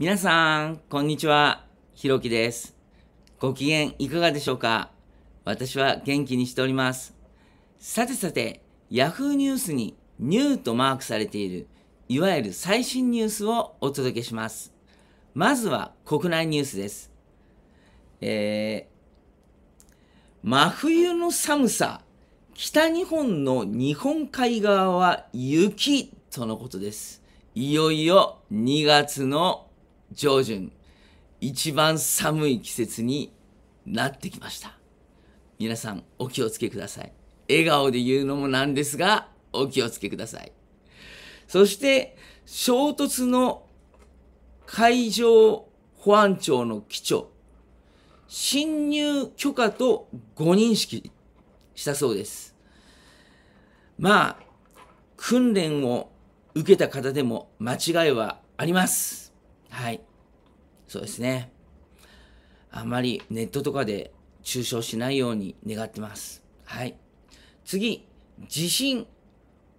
皆さん、こんにちは。ひろきです。ご機嫌いかがでしょうか私は元気にしております。さてさて、Yahoo ニュースにニューとマークされている、いわゆる最新ニュースをお届けします。まずは国内ニュースです。えー、真冬の寒さ、北日本の日本海側は雪とのことです。いよいよ2月の上旬、一番寒い季節になってきました。皆さん、お気をつけください。笑顔で言うのもなんですが、お気をつけください。そして、衝突の海上保安庁の基調、侵入許可と誤認識したそうです。まあ、訓練を受けた方でも間違いはあります。はい。そうですね。あまりネットとかで中傷しないように願ってます。はい。次、地震。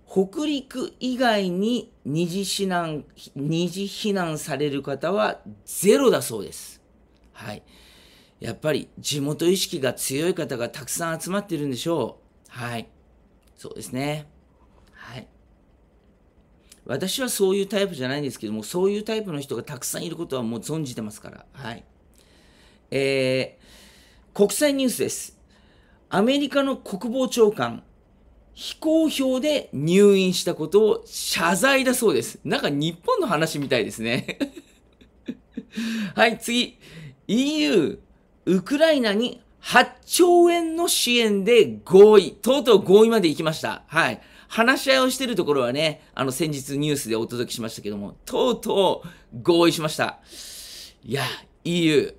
北陸以外に二次避難、二次避難される方はゼロだそうです。はい。やっぱり地元意識が強い方がたくさん集まってるんでしょう。はい。そうですね。はい。私はそういうタイプじゃないんですけども、そういうタイプの人がたくさんいることはもう存じてますから。はい。えー、国際ニュースです。アメリカの国防長官、非公表で入院したことを謝罪だそうです。なんか日本の話みたいですね。はい、次。EU、ウクライナに8兆円の支援で合意。とうとう合意まで行きました。はい。話し合いをしてるところはね、あの先日ニュースでお届けしましたけども、とうとう合意しました。いや、EU、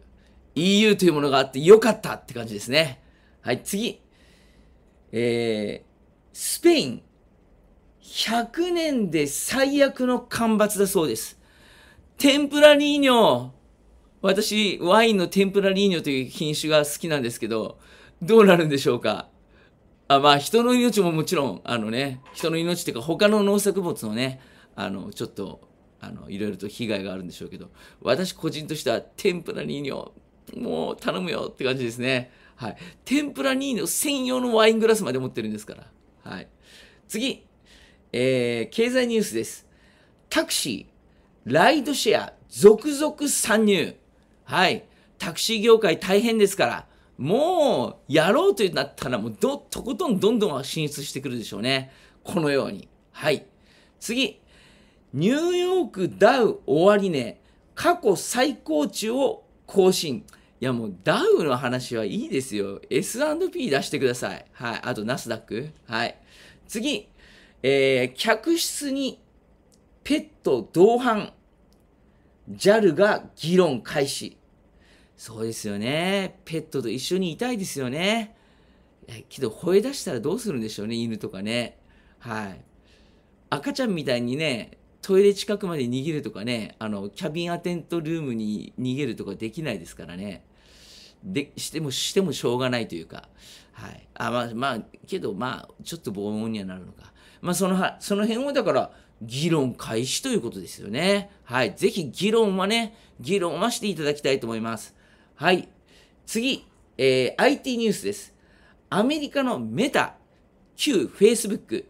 EU というものがあってよかったって感じですね。はい、次。えー、スペイン、100年で最悪の干ばつだそうです。天ぷらニーニョ。私、ワインの天ぷらニーニョという品種が好きなんですけど、どうなるんでしょうかあまあ人の命ももちろんあのね人の命っていうか他の農作物のねあのちょっとあのいろいろと被害があるんでしょうけど私個人としては天ぷらニーニョもう頼むよって感じですねはい天ぷらニーニョ専用のワイングラスまで持ってるんですからはい次えー、経済ニュースですタクシーライドシェア続々参入はいタクシー業界大変ですからもうやろうとなったらもうどとことんどんどん進出してくるでしょうねこのようにはい次ニューヨークダウ終値、ね、過去最高値を更新いやもうダウの話はいいですよ S&P 出してくださいはいあとナスダックはい次えー、客室にペット同伴 JAL が議論開始そうですよね。ペットと一緒にいたいですよね。けど、吠え出したらどうするんでしょうね、犬とかね。はい。赤ちゃんみたいにね、トイレ近くまで逃げるとかね、あの、キャビンアテントルームに逃げるとかできないですからね。で、しても、してもしょうがないというか。はい。あ、まあ、まあ、けど、まあ、ちょっと防音にはなるのか。まあ、そのは、その辺を、だから、議論開始ということですよね。はい。ぜひ議論はね、議論はしていただきたいと思います。はい。次、えー、IT ニュースです。アメリカのメタ、旧 Facebook、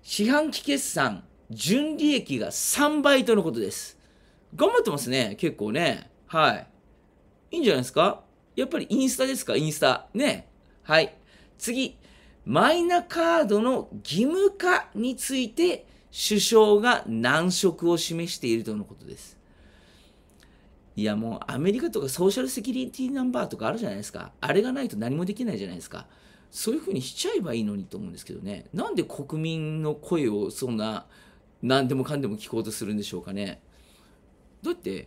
四半期決算、純利益が3倍とのことです。頑張ってますね、結構ね。はい。いいんじゃないですかやっぱりインスタですかインスタ。ね。はい。次、マイナカードの義務化について首相が難色を示しているとのことです。いやもうアメリカとかソーシャルセキュリティナンバーとかあるじゃないですか。あれがないと何もできないじゃないですか。そういうふうにしちゃえばいいのにと思うんですけどね。なんで国民の声をそんな何でもかんでも聞こうとするんでしょうかね。だって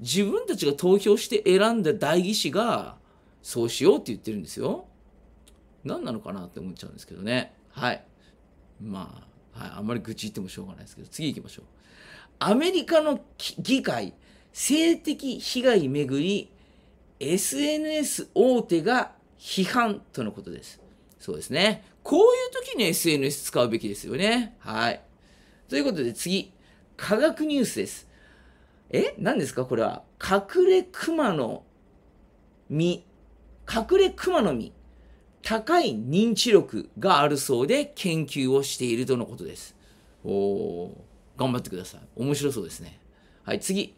自分たちが投票して選んだ代議士がそうしようって言ってるんですよ。何なのかなって思っちゃうんですけどね。はい。まあ、はい、あんまり愚痴言ってもしょうがないですけど、次行きましょう。アメリカの議会。性的被害めぐり、SNS 大手が批判とのことです。そうですね。こういう時に SNS 使うべきですよね。はい。ということで次、科学ニュースです。え何ですかこれは。隠れ熊の実。隠れ熊の実。高い認知力があるそうで研究をしているとのことです。おお、頑張ってください。面白そうですね。はい、次。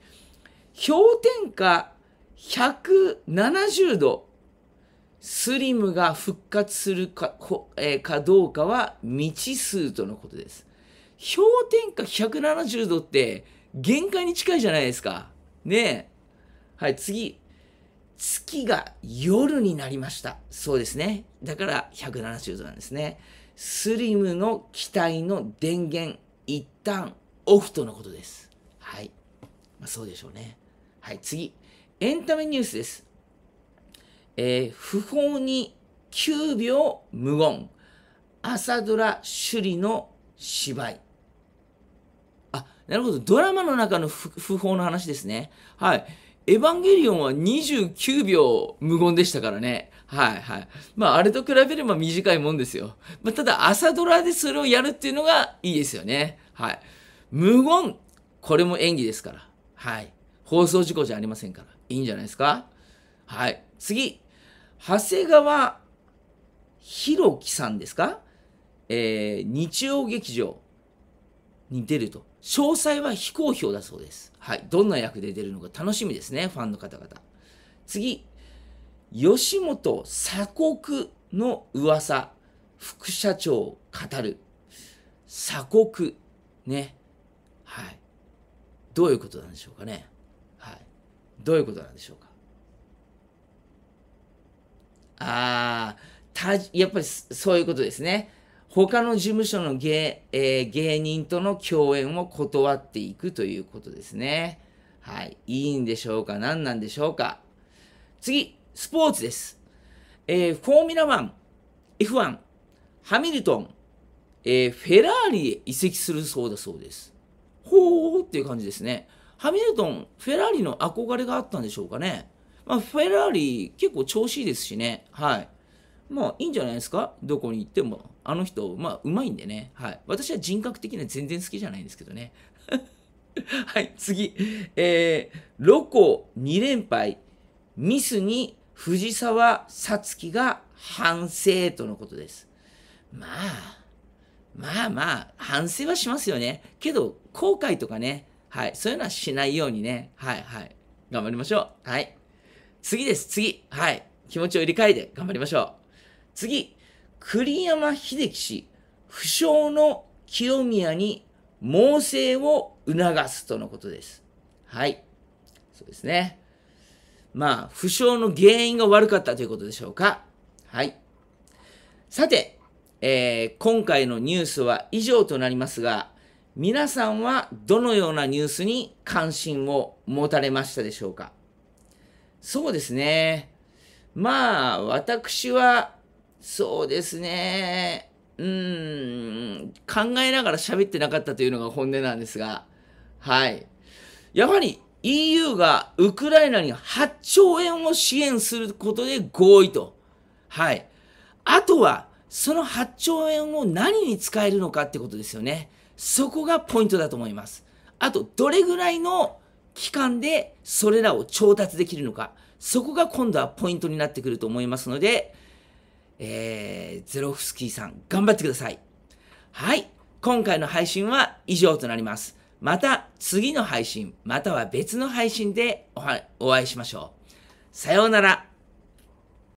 氷点下170度、スリムが復活するか,、えー、かどうかは未知数とのことです。氷点下170度って限界に近いじゃないですか。ねえ。はい、次。月が夜になりました。そうですね。だから170度なんですね。スリムの機体の電源、一旦オフとのことです。はい。まあ、そうでしょうね。はい、次。エンタメニュースです。えー、不法に9秒無言。朝ドラ首里の芝居。あ、なるほど。ドラマの中の不法の話ですね。はい。エヴァンゲリオンは29秒無言でしたからね。はいはい。まあ、あれと比べれば短いもんですよ。まあ、ただ、朝ドラでそれをやるっていうのがいいですよね。はい。無言。これも演技ですから。はい。放送事故じゃありませんから、いいんじゃないですかはい。次、長谷川博樹さんですかえー、日曜劇場に出ると。詳細は非公表だそうです。はい。どんな役で出るのか楽しみですね、ファンの方々。次、吉本鎖国の噂、副社長を語る。鎖国。ね。はい。どういうことなんでしょうかね。はい。どういうことなんでしょうか。あー、たやっぱりそういうことですね。他の事務所の芸,、えー、芸人との共演を断っていくということですね。はい。いいんでしょうか何なんでしょうか次、スポーツです。えー、フォーミュラ1、F1、ハミルトン、えー、フェラーリへ移籍するそうだそうです。ほーっていう感じですね。ハミルトン、フェラーリの憧れがあったんでしょうかね。まあ、フェラーリ、結構調子いいですしね。はい。まあ、いいんじゃないですかどこに行っても。あの人、まあ、うまいんでね。はい。私は人格的には全然好きじゃないんですけどね。はい、次。えー、ロコ2連敗。ミスに藤沢さつきが反省とのことです。まあ、まあまあ、反省はしますよね。けど、後悔とかね、はい、そういうのはしないようにね、はいはい、頑張りましょう。はい。次です、次。はい。気持ちを入れ替えて頑張りましょう。次、栗山英樹氏、不詳の清宮に猛省を促すとのことです。はい。そうですね。まあ、不詳の原因が悪かったということでしょうか。はい。さて、えー、今回のニュースは以上となりますが、皆さんはどのようなニュースに関心を持たれましたでしょうかそうですね。まあ、私は、そうですね。うん、考えながら喋ってなかったというのが本音なんですが、はい。やはり EU がウクライナに8兆円を支援することで合意と。はい。あとはその8兆円を何に使えるのかってことですよね。そこがポイントだと思います。あと、どれぐらいの期間でそれらを調達できるのか。そこが今度はポイントになってくると思いますので、えー、ゼロフスキーさん、頑張ってください。はい。今回の配信は以上となります。また次の配信、または別の配信でお会いしましょう。さようなら。